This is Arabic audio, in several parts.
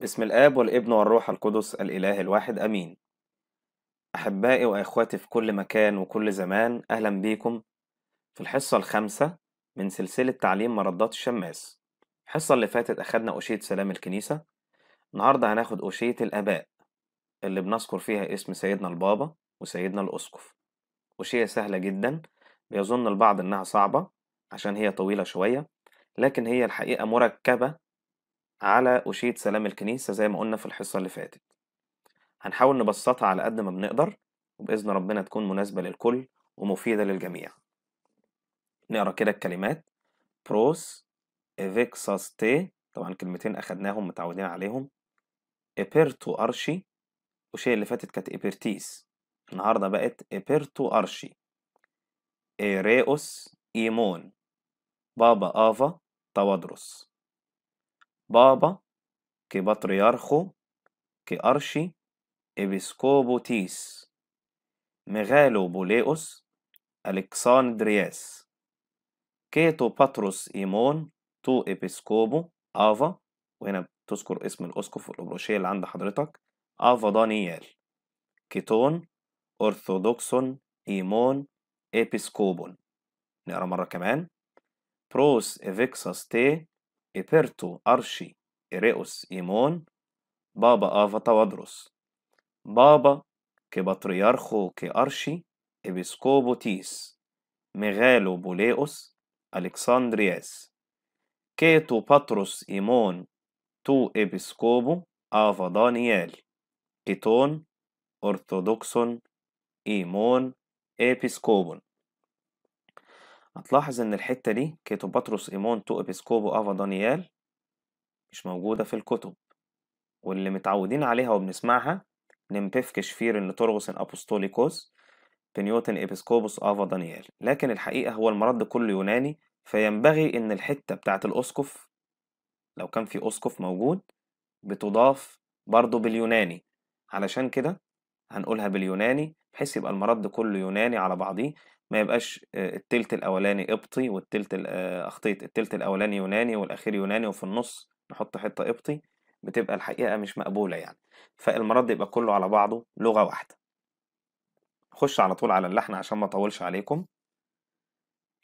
بسم الآب والابن والروح القدس الإله الواحد أمين أحبائي وإخواتي في كل مكان وكل زمان أهلا بيكم في الحصة الخامسة من سلسلة تعليم مردات الشماس الحصة اللي فاتت أخدنا أشيت سلام الكنيسة النهاردة هناخد أشيت الآباء اللي بنذكر فيها اسم سيدنا البابا وسيدنا الأسقف أشية سهلة جدا بيظن البعض إنها صعبة عشان هي طويلة شوية لكن هي الحقيقة مركبة على أشية سلام الكنيسة زي ما قلنا في الحصة اللي فاتت هنحاول نبسطها على قد ما بنقدر وبإذن ربنا تكون مناسبة للكل ومفيدة للجميع نقرأ كده الكلمات بروس إفيكساس تي طبعا كلمتين أخدناهم متعودين عليهم إبرتو أرشي وشيء اللي فاتت كانت إبرتيس النهاردة بقت إبرتو أرشي إيريوس إيمون بابا آفا توادرس بابا كي باتريارخو كي أرشي إبسكوبوتيس مغالو بوليوس ألكساندرياس كيتو باتروس إيمون تو إبسكوبو آفا وهنا بتذكر اسم الأسقف والأبروشية اللي عند حضرتك آفا دانيال كيتون أرثوذكسون إيمون إبسكوبون نقرا مرة كمان بروس إفيكساس تي إبرتو أرشي إريوس إيمون بابا آفا تودروس بابا كبطريارخو كأرشي إبسكوبو تيس ميغالو بوليوس ألكسندرياس كيتو باتروس إيمون تو إبسكوبو آفا دانيال كيتون أرثوذكسون إيمون إبسكوبون هتلاحظ إن الحتة دي كيتوباتروس إيمون تو إبسكوبو أفا دانيال مش موجودة في الكتب واللي متعودين عليها وبنسمعها نمبيف كشفير إن ان أبوستوليكوس بنيوتن إبسكوبوس أفا دانيال لكن الحقيقة هو المرض كله يوناني فينبغي إن الحتة بتاعة الأسقف لو كان في أسقف موجود بتضاف برضه باليوناني علشان كده هنقولها باليوناني بحيث يبقى المرض كله يوناني على بعضيه ما يبقاش آه، التلت الاولاني قبطي والتلت آه، اخطيت التلت الاولاني يوناني والاخير يوناني وفي النص نحط حته قبطي بتبقى الحقيقه مش مقبوله يعني فالمرض يبقى كله على بعضه لغه واحده خش على طول على اللحن عشان ما اطولش عليكم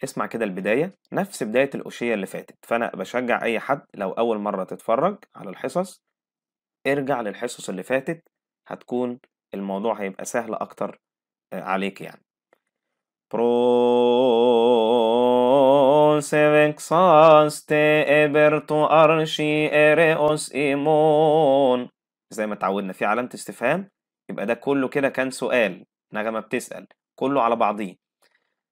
اسمع كده البدايه نفس بدايه الاوشيه اللي فاتت فانا بشجع اي حد لو اول مره تتفرج على الحصص ارجع للحصص اللي فاتت هتكون الموضوع هيبقى سهل اكتر آه، عليك يعني Προς ευεξάστε εβερ το αρσι ερέος ημών زي ما اتعودنا في علامة استفهام يبقى ده كله كده كان سؤال نغمة بتسأل كله على بعضيه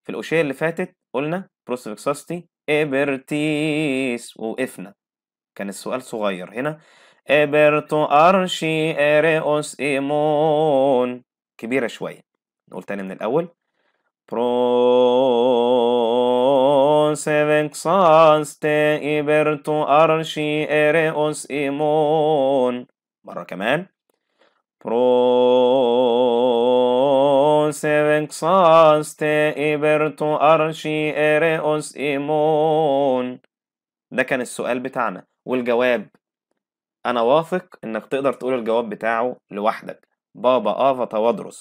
في الأشياء اللي فاتت قلنا بروس فيكساستي إبرتيس وقفنا كان السؤال صغير هنا إبرتو أرشي إريوس إيمون كبيرة شوية نقول تاني من الأول προσεδεξάστε υπέρ του αρσι αιρέως ημών. Μαρά καμάν. προσεδεξάστε υπέρ του αρσι αιρέως ημών. ده كان السؤال بتاعنا والجواب أنا واثق إنك تقدر تقول الجواب بتاعه لوحدك بابا آفا وادرس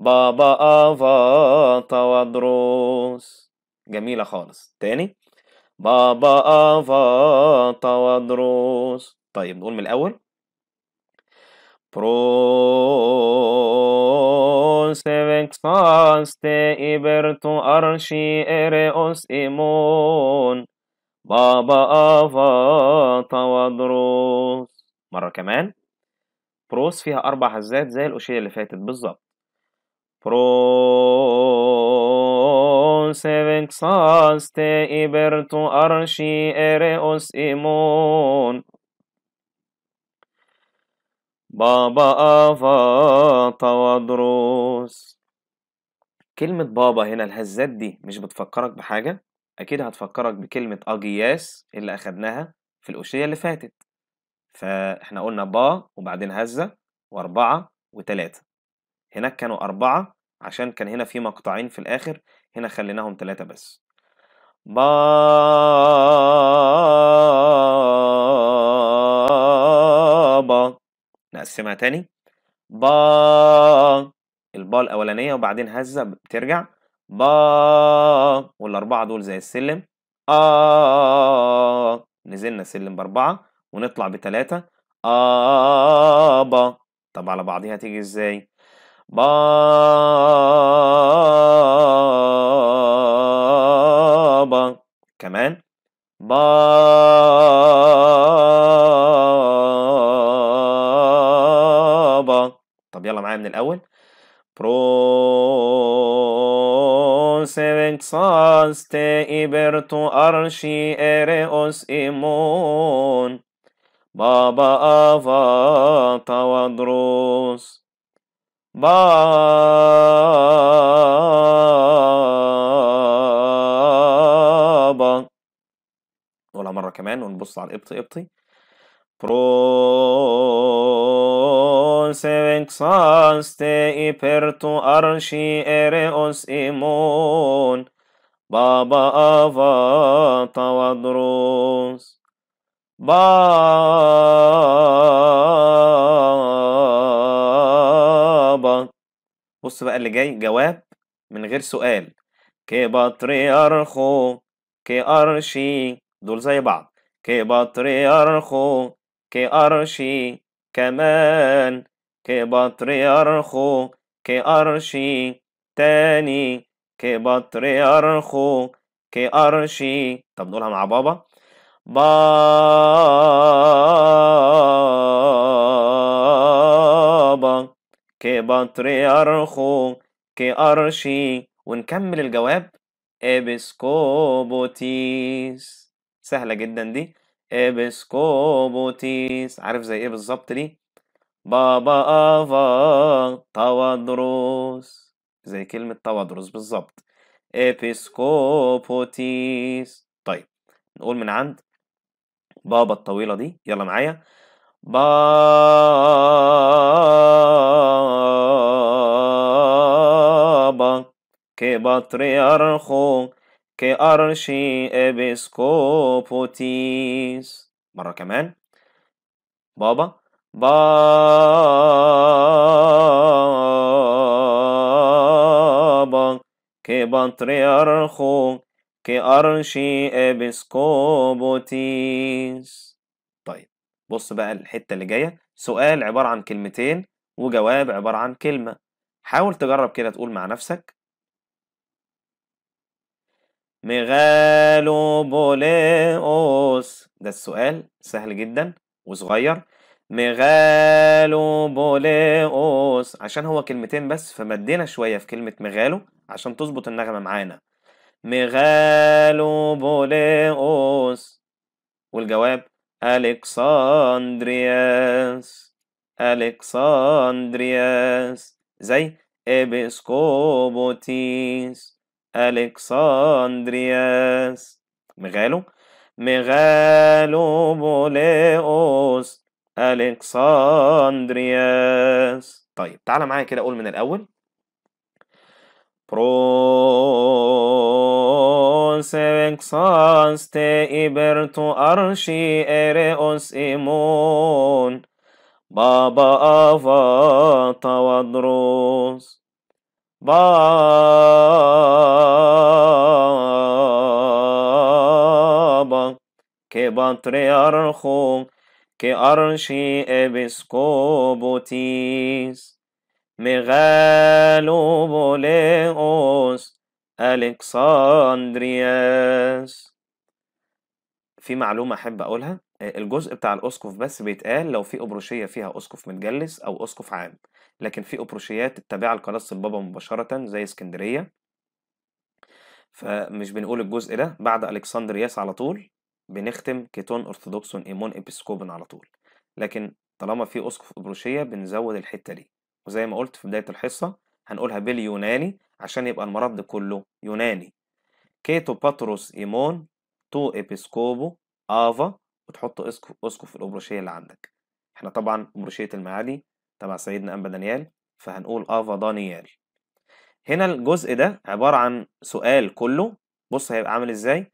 بابا آفا تودروس جميلة خالص تاني بابا آفا تودروس طيب نقول من الأول فاست ابرتو ارشي اريوس ايمون بابا آفا تودروس مرة كمان بروس فيها أربع هزات زي الأشياء اللي فاتت بالظبط υπέρ του ημών. بابا آفا تودروس كلمة بابا هنا الهزات دي مش بتفكرك بحاجة أكيد هتفكرك بكلمة أجياس اللي أخدناها في الأشية اللي فاتت فإحنا قلنا با وبعدين هزة وأربعة وتلاتة هناك كانوا أربعة عشان كان هنا في مقطعين في الآخر هنا خليناهم ثلاثة بس با نقسمها تاني با الباء الأولانية وبعدين هزة بترجع با والأربعة دول زي السلم آ نزلنا سلم بأربعة ونطلع بتلاتة با طب على بعضها تيجي ازاي بابا كمان بابا طب يلا معايا من الاول برو سيفنت سانس تي ايبرتو ارشي اريوس ايمون بابا افا تاوادروس بابا ولا مرة كمان ونبص على الإبطي إبطي برو سيكساستي إبرتو أرشي إريوس إيمون بابا أفا ودروس بابا بص بقى اللي جاي جواب من غير سؤال كي كي أرشي دول زي بعض كي كي أرشي كمان كي كي أرشي تاني كي كي أرشي طب نقولها مع بابا با كبطريرخو كأرشي ونكمل الجواب ابسكوبوتيس سهلة جدا دي ابسكوبوتيس عارف زي ايه بالظبط دي بابا افا توادروس زي كلمة توادروس بالظبط ابسكوبوتيس طيب نقول من عند بابا الطويلة دي يلا معايا بابا كبطريرخو كأرشي إبسكوبوتيس مرة كمان بابا بابا كبطريرخو كأرشي إبسكوبوتيس بص بقى الحتة اللي جاية سؤال عبارة عن كلمتين وجواب عبارة عن كلمة حاول تجرب كده تقول مع نفسك ميغالو بوليوس ده السؤال سهل جدا وصغير ميغالو بوليوس عشان هو كلمتين بس فمدينا شوية في كلمة ميغالو عشان تظبط النغمة معانا ميغالو بوليوس والجواب ألكساندرياس ألكساندرياس زي إبسكوبوتيس ألكساندرياس مغالو مغالو بوليوس ألكساندرياس طيب تعالى معايا كده أقول من الأول προσεξάς τε υπέρ του αρσί ερεός ημών, Baba Ava Tawadros Baba Ke Patriarcho Ke Arshi Episkopotis ميغالوبوليوس ألكساندرياس في معلومة أحب أقولها آه، الجزء بتاع الأسقف بس بيتقال لو في أبروشية فيها أسقف متجلس أو أسقف عام لكن في أبروشيات التابعة لقداسة البابا مباشرة زي اسكندرية فمش بنقول الجزء ده بعد ألكسندرياس على طول بنختم كيتون أرثوذكسون إيمون إبسكوبن على طول لكن طالما في أسقف أبروشية بنزود الحتة دي وزي ما قلت في بداية الحصة هنقولها باليوناني عشان يبقى المرض كله يوناني كيتو باتروس إيمون تو إبسكوبو آفا وتحط أسقف الأبروشية اللي عندك احنا طبعا أبروشية المعالي تبع سيدنا أنبا دانيال فهنقول آفا دانيال هنا الجزء ده عبارة عن سؤال كله بص هيبقى عامل ازاي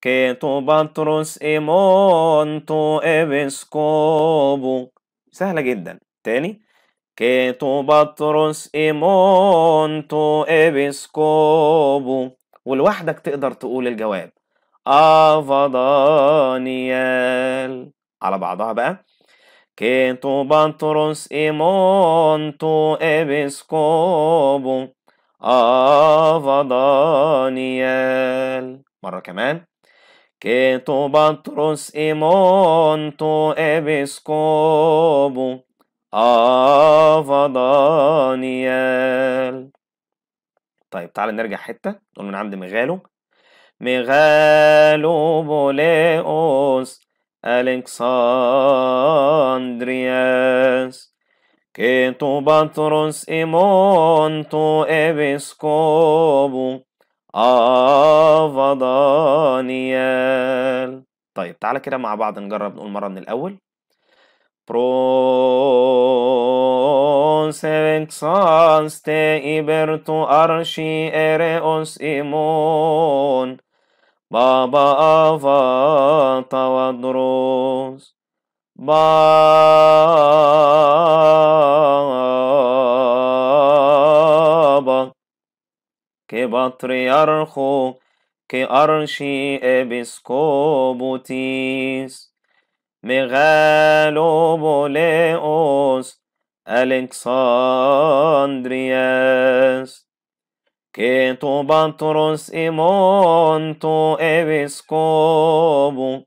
كيتو باتروس إيمون تو إبسكوبو سهلة جدا تاني que tu بطرس إيمون تو إبسكوبو ولوحدك تقدر تقول الجواب افا دانيال على بعضها بقى كيتو tu بطرس إيمون تو إبسكوبو دانيال مرة كمان كيتو tu بطرس إيمون تو إبسكوبو آه دانيال طيب تعالى نرجع حتة نقول من عند مغالو مغالو بوليوس ألكساندرياس كيتو tu batros e monto آه دانيال طيب تعالى كده مع بعض نجرب نقول مرة من الأول προσεξάς τε υπέρ του αρσι ερεός ημών, Baba avata vadros. Baba ke patriarcho ke arshi Episcopotis مغالوبوليوس ألكساندرياس كيتو بطرس إيمونتو إبسكوبو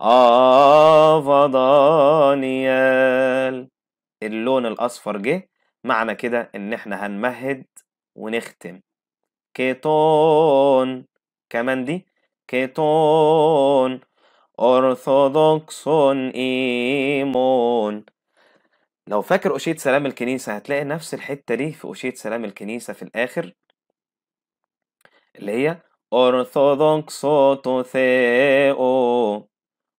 آفا دانيال اللون الأصفر جه معنى كده إن إحنا هنمهد ونختم كيتون كمان دي كيتون أرثوذكس إيمون لو فاكر أشيد سلام الكنيسة هتلاقي نفس الحتة دي في أشيد سلام الكنيسة في الآخر اللي هي أرثوذكس توثيو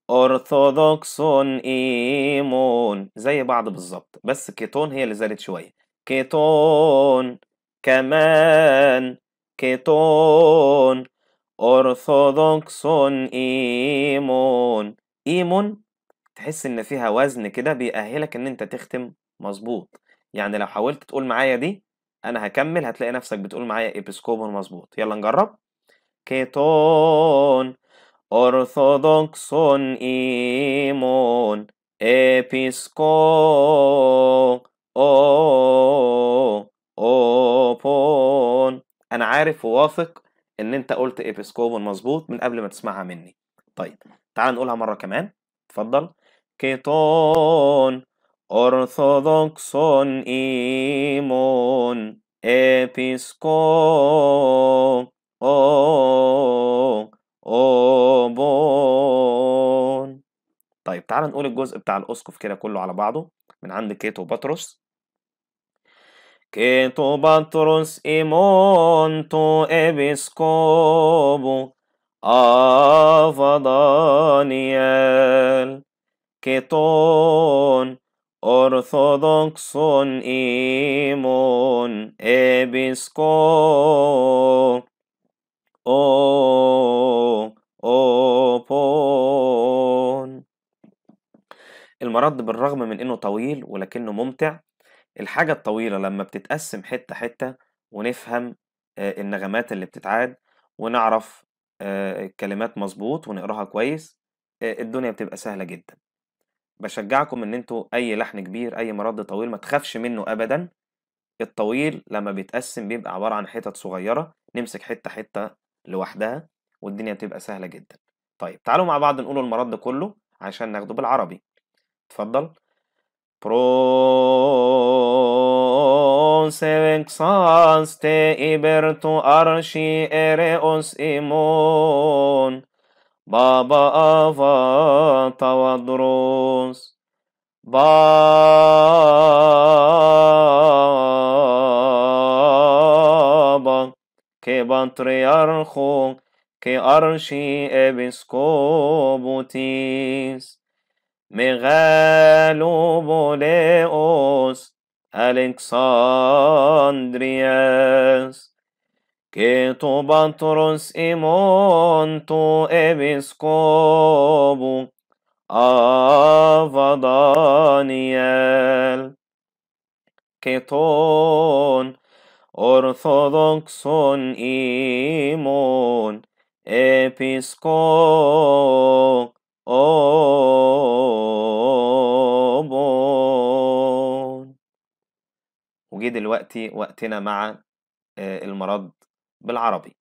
أرثوذكس إيمون زي بعض بالظبط بس كيتون هي اللي زادت شوية كيتون كمان كيتون أرثوذكس إيمون إيمون تحس إن فيها وزن كده بيأهلك إن أنت تختم مظبوط يعني لو حاولت تقول معايا دي أنا هكمل هتلاقي نفسك بتقول معايا إبسكوبون مظبوط يلا نجرب كيتون أرثوذكس إيمون إبسكو أو أوبون أنا عارف وواثق ان انت قلت ايبسكوبون مظبوط من قبل ما تسمعها مني طيب تعال نقولها مره كمان اتفضل كيتون أرثوذكسون إيمون او أوبون طيب تعال نقول الجزء بتاع الأسقف كده كله على بعضه من عند كيتو باتروس que tu patros imonto episcopo Ava Daniel que ton orthodoxon imon episcopo o opon المرض بالرغم من انه طويل ولكنه ممتع الحاجة الطويلة لما بتتقسم حتة حتة ونفهم النغمات اللي بتتعاد ونعرف الكلمات مظبوط ونقراها كويس الدنيا بتبقى سهلة جدا بشجعكم ان انتوا اي لحن كبير اي مرد طويل ما تخافش منه ابدا الطويل لما بيتقسم بيبقى عبارة عن حتت صغيرة نمسك حتة حتة لوحدها والدنيا بتبقى سهلة جدا طيب تعالوا مع بعض نقول المرد كله عشان ناخده بالعربي اتفضل προσεξάστε υπέρ του αρσί ερεός ημών, Baba Ava Tawadros Baba Ke Patriarcho Ke Arshi Episkopotis مغالوبوليوس ألكسندرياس كيتو بطرس إيمونتو إبسكوبو أفضانيال كيتون أرثوذكسون إيمون إبسكوب آبان وجي دلوقتي وقتنا مع آه، المرض بالعربي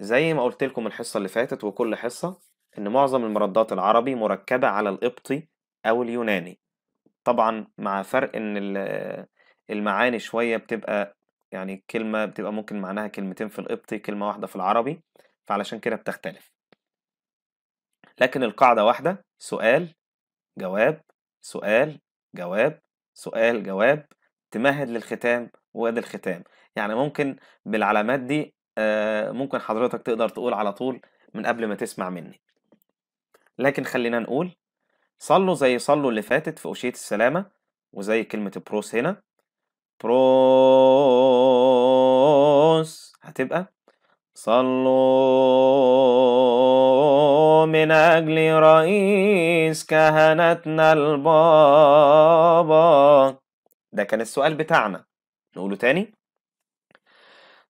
زي ما قلت لكم الحصة اللي فاتت وكل حصة إن معظم المرضات العربي مركبة على القبطي أو اليوناني طبعا مع فرق إن المعاني شوية بتبقى يعني كلمة بتبقى ممكن معناها كلمتين في القبطي كلمة واحدة في العربي فعلشان كده بتختلف لكن القاعدة واحدة سؤال جواب سؤال جواب سؤال جواب تمهد للختام وادي الختام يعني ممكن بالعلامات دي آه، ممكن حضرتك تقدر تقول على طول من قبل ما تسمع مني لكن خلينا نقول صلوا زي صلوا اللي فاتت في أشية السلامة وزي كلمة بروس هنا بروس هتبقى صلوا من أجل رئيس كهنتنا البابا ده كان السؤال بتاعنا نقوله تاني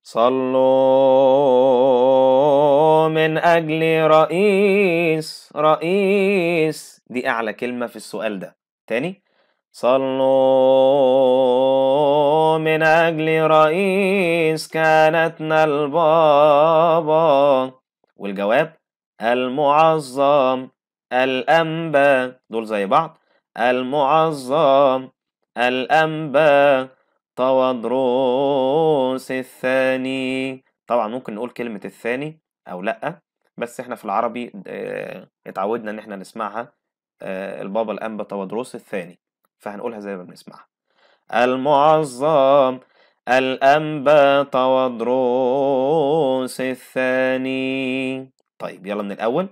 صلوا من أجل رئيس رئيس دي أعلى كلمة في السؤال ده تاني صلوا من أجل رئيس كانتنا البابا والجواب المعظم الأنبا دول زي بعض المعظم الأنبا طوادروس الثاني طبعا ممكن نقول كلمة الثاني أو لأ بس احنا في العربي آه، اتعودنا ان احنا نسمعها آه، البابا الأنبا طوادروس الثاني فهنقولها زي ما بنسمعها المعظم الأنباط ودروس الثاني طيب يلا من الأول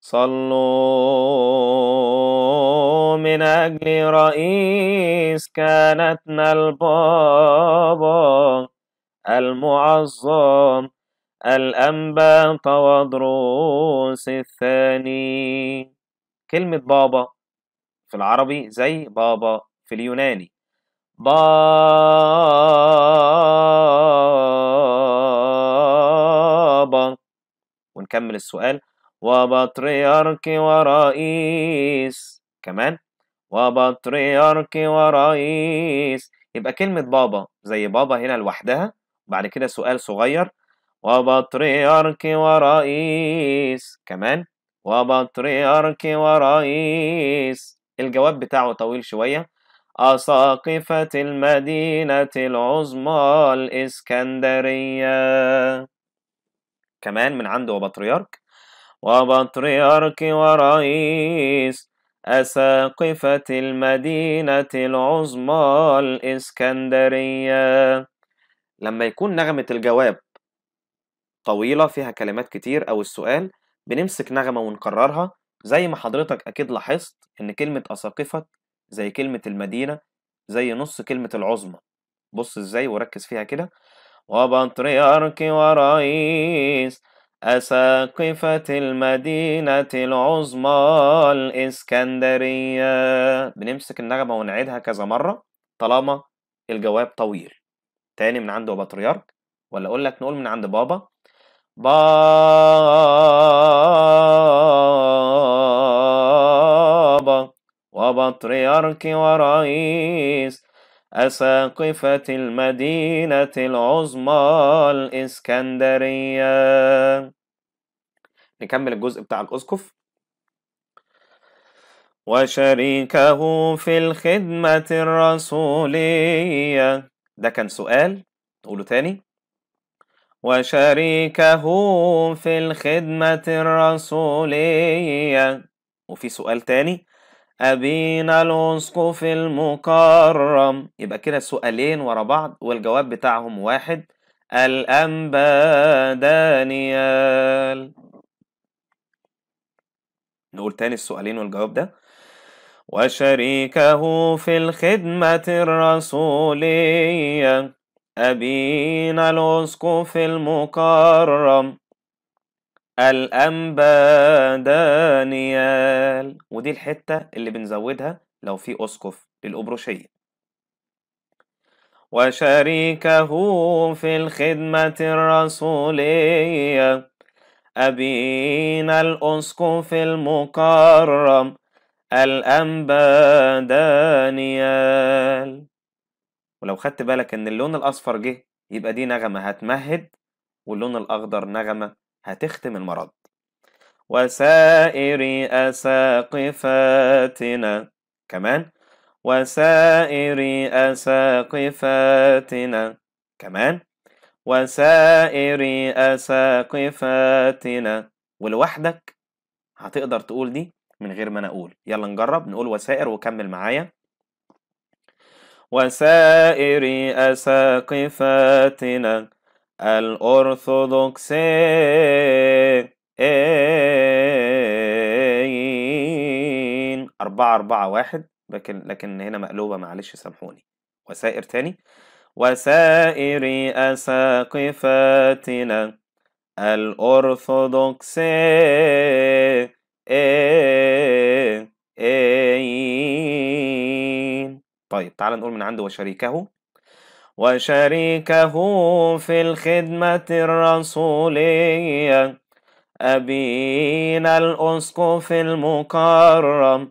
صلوا من أجل رئيس كانتنا البابا المعظم الأنباط ودروس الثاني كلمة بابا في العربي زي بابا في اليوناني بابا ونكمل السؤال وبطريرك ورئيس كمان وبطريرك ورئيس يبقى كلمة بابا زي بابا هنا لوحدها وبعد كده سؤال صغير وبطريرك ورئيس كمان وبطريرك ورئيس الجواب بتاعه طويل شوية أساقفة المدينة العظمى الإسكندرية كمان من عنده وبطريرك وبطريرك ورئيس أساقفة المدينة العظمى الإسكندرية لما يكون نغمة الجواب طويلة فيها كلمات كتير أو السؤال بنمسك نغمة ونكررها زي ما حضرتك أكيد لاحظت إن كلمة أساقفة زي كلمة المدينة زي نص كلمة العظمى بص إزاي وركز فيها كده وبطريرك ورئيس أساقفة المدينة العظمى الإسكندرية بنمسك النغمة ونعيدها كذا مرة طالما الجواب طويل تاني من عند بطريرك ولا أقول لك نقول من عند بابا بابا وبطريرك ورئيس أساقفة المدينة العظمى الإسكندرية نكمل الجزء بتاع الأسقف وشريكه في الخدمة الرسولية ده كان سؤال قوله تاني وشريكه في الخدمة الرسولية وفي سؤال تاني أبينا الأسقف المكرم يبقى كده سؤالين ورا بعض والجواب بتاعهم واحد الأنبا دانيال نقول تاني السؤالين والجواب ده وشريكه في الخدمة الرسولية أبينا الأسقف المكرم الأنبا دانيال ودي الحتة اللي بنزودها لو في أسقف للأبروشية وشريكه في الخدمة الرسولية أبينا الأسقف المكرم الأنبا دانيال ولو خدت بالك إن اللون الأصفر جه يبقى دي نغمة هتمهد واللون الأخضر نغمة هتختم المرض وسائر أساقفاتنا كمان وسائر أساقفاتنا كمان وسائر أساقفاتنا ولوحدك هتقدر تقول دي من غير ما أنا أقول يلا نجرب نقول وسائر وكمل معايا وسائر أساقفاتنا الأرثوذكسيين أربعة أربعة واحد لكن لكن هنا مقلوبة معلش سامحوني وسائر تاني وسائر أساقفاتنا الأرثوذكسيين طيب تعال نقول من عنده وشريكه وشريكه في الخدمة الرسولية أبينا الأسقف المكرم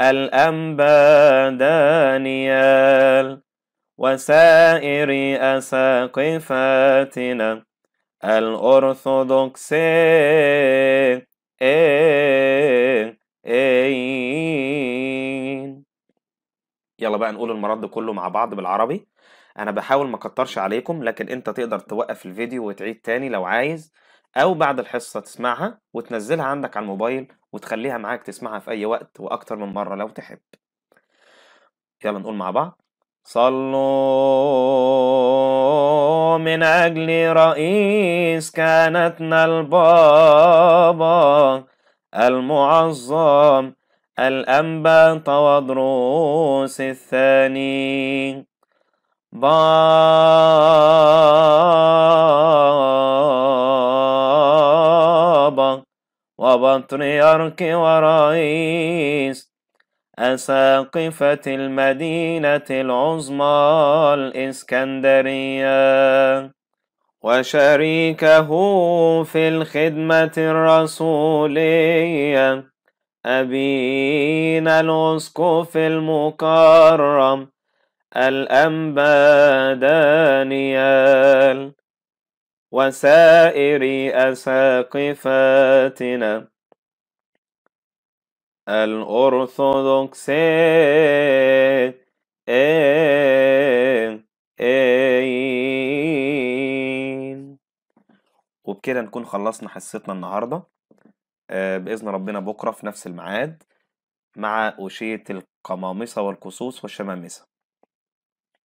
الأنبا دانيال وسائر أساقفتنا الأرثوذكسي يلا بقى نقول المرض كله مع بعض بالعربي انا بحاول ما اكترش عليكم لكن انت تقدر توقف الفيديو وتعيد تاني لو عايز او بعد الحصة تسمعها وتنزلها عندك على الموبايل وتخليها معاك تسمعها في اي وقت واكتر من مرة لو تحب يلا نقول مع بعض صلوا من أجل رئيس كانتنا البابا المعظم الأنبا طوادروس الثاني بابا وبطريرك ورئيس أساقفة المدينة العظمى الإسكندرية وشريكه في الخدمة الرسولية أبينا الأسقف المكرم الأنبا دانيال وسائر أساقفاتنا الأرثوذكسي إيه إيه. وبكده نكون خلصنا حصتنا النهارده آه، بإذن ربنا بكرة في نفس الميعاد مع أوشية القمامصة والكسوس والشمامسة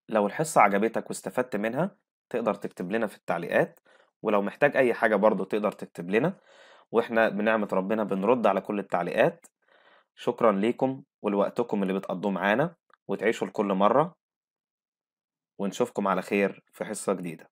لو الحصة عجبتك واستفدت منها تقدر تكتب لنا في التعليقات ولو محتاج أي حاجة برضو تقدر تكتب لنا وإحنا بنعمة ربنا بنرد على كل التعليقات شكرا ليكم ولوقتكم اللي بتقضوه معانا وتعيشوا لكل مرة ونشوفكم على خير في حصة جديدة